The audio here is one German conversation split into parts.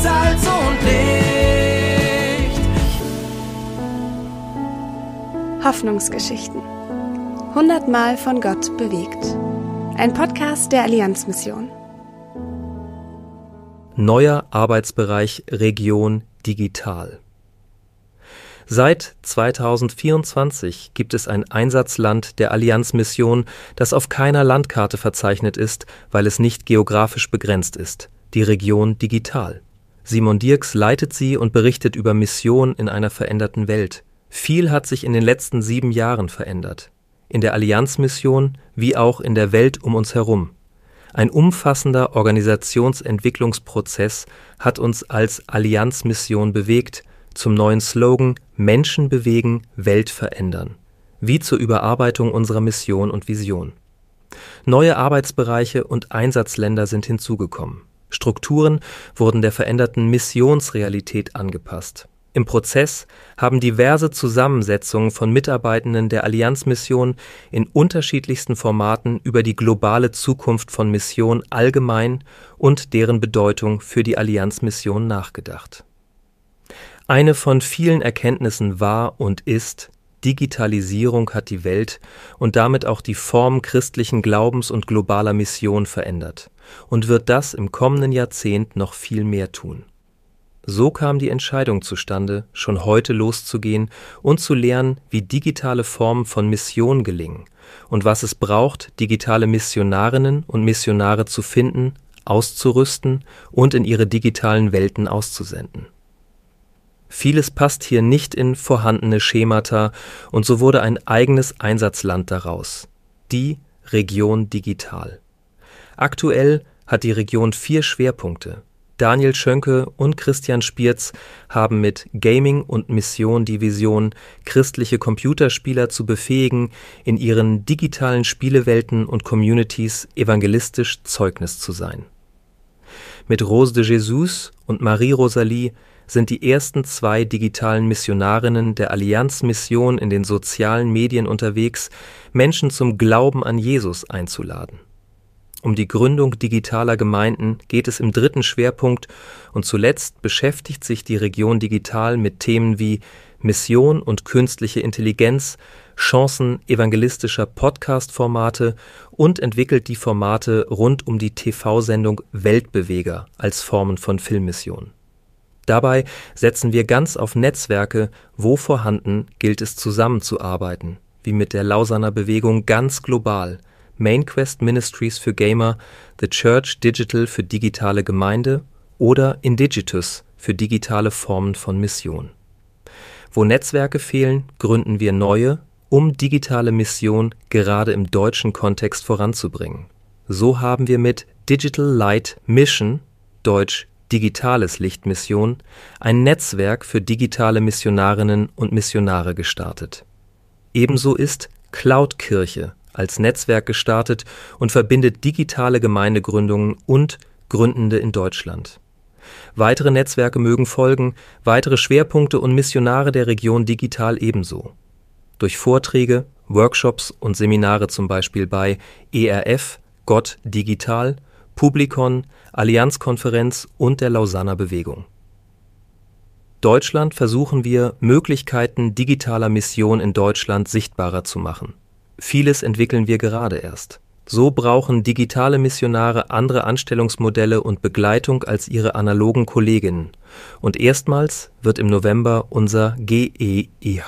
Salz und Licht. Hoffnungsgeschichten. Hundertmal von Gott bewegt. Ein Podcast der Allianzmission. Neuer Arbeitsbereich Region Digital. Seit 2024 gibt es ein Einsatzland der Allianzmission, das auf keiner Landkarte verzeichnet ist, weil es nicht geografisch begrenzt ist, die Region Digital. Simon Dirks leitet sie und berichtet über Mission in einer veränderten Welt. Viel hat sich in den letzten sieben Jahren verändert. In der Allianzmission wie auch in der Welt um uns herum. Ein umfassender Organisationsentwicklungsprozess hat uns als Allianzmission bewegt zum neuen Slogan Menschen bewegen, Welt verändern. Wie zur Überarbeitung unserer Mission und Vision. Neue Arbeitsbereiche und Einsatzländer sind hinzugekommen. Strukturen wurden der veränderten Missionsrealität angepasst. Im Prozess haben diverse Zusammensetzungen von Mitarbeitenden der Allianzmission in unterschiedlichsten Formaten über die globale Zukunft von Mission allgemein und deren Bedeutung für die Allianzmission nachgedacht. Eine von vielen Erkenntnissen war und ist Digitalisierung hat die Welt und damit auch die Form christlichen Glaubens und globaler Mission verändert und wird das im kommenden Jahrzehnt noch viel mehr tun. So kam die Entscheidung zustande, schon heute loszugehen und zu lernen, wie digitale Formen von Mission gelingen und was es braucht, digitale Missionarinnen und Missionare zu finden, auszurüsten und in ihre digitalen Welten auszusenden Vieles passt hier nicht in vorhandene Schemata und so wurde ein eigenes Einsatzland daraus. Die Region Digital. Aktuell hat die Region vier Schwerpunkte. Daniel Schönke und Christian Spierz haben mit Gaming und Mission die Vision, christliche Computerspieler zu befähigen, in ihren digitalen Spielewelten und Communities evangelistisch Zeugnis zu sein. Mit Rose de Jesus und Marie Rosalie sind die ersten zwei digitalen Missionarinnen der Allianzmission in den sozialen Medien unterwegs, Menschen zum Glauben an Jesus einzuladen. Um die Gründung digitaler Gemeinden geht es im dritten Schwerpunkt und zuletzt beschäftigt sich die Region digital mit Themen wie Mission und künstliche Intelligenz, Chancen evangelistischer Podcast-Formate und entwickelt die Formate rund um die TV-Sendung Weltbeweger als Formen von Filmmissionen. Dabei setzen wir ganz auf Netzwerke, wo vorhanden gilt es zusammenzuarbeiten, wie mit der Lausanner Bewegung ganz global, MainQuest Ministries für Gamer, The Church Digital für digitale Gemeinde oder Indigitus für digitale Formen von Mission. Wo Netzwerke fehlen, gründen wir neue, um digitale Mission gerade im deutschen Kontext voranzubringen. So haben wir mit Digital Light Mission, deutsch Digitales Licht Mission ein Netzwerk für digitale Missionarinnen und Missionare gestartet. Ebenso ist Cloud Kirche als Netzwerk gestartet und verbindet digitale Gemeindegründungen und Gründende in Deutschland. Weitere Netzwerke mögen folgen, weitere Schwerpunkte und Missionare der Region digital ebenso. Durch Vorträge, Workshops und Seminare zum Beispiel bei ERF, Gott Digital Publikon, Allianzkonferenz und der Lausanner Bewegung. Deutschland versuchen wir, Möglichkeiten digitaler Mission in Deutschland sichtbarer zu machen. Vieles entwickeln wir gerade erst. So brauchen digitale Missionare andere Anstellungsmodelle und Begleitung als ihre analogen Kolleginnen. Und erstmals wird im November unser GEIH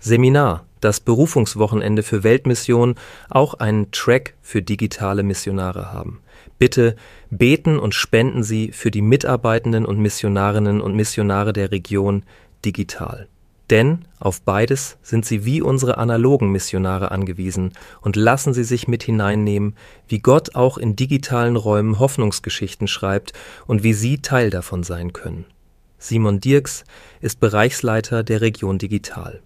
Seminar das Berufungswochenende für Weltmissionen auch einen Track für digitale Missionare haben. Bitte beten und spenden Sie für die Mitarbeitenden und Missionarinnen und Missionare der Region digital. Denn auf beides sind sie wie unsere analogen Missionare angewiesen und lassen sie sich mit hineinnehmen, wie Gott auch in digitalen Räumen Hoffnungsgeschichten schreibt und wie sie Teil davon sein können. Simon Dirks ist Bereichsleiter der Region Digital.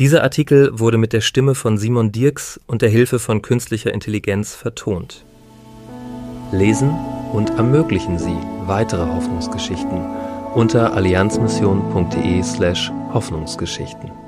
Dieser Artikel wurde mit der Stimme von Simon Dirks und der Hilfe von künstlicher Intelligenz vertont. Lesen und ermöglichen Sie weitere Hoffnungsgeschichten unter allianzmission.de/hoffnungsgeschichten. slash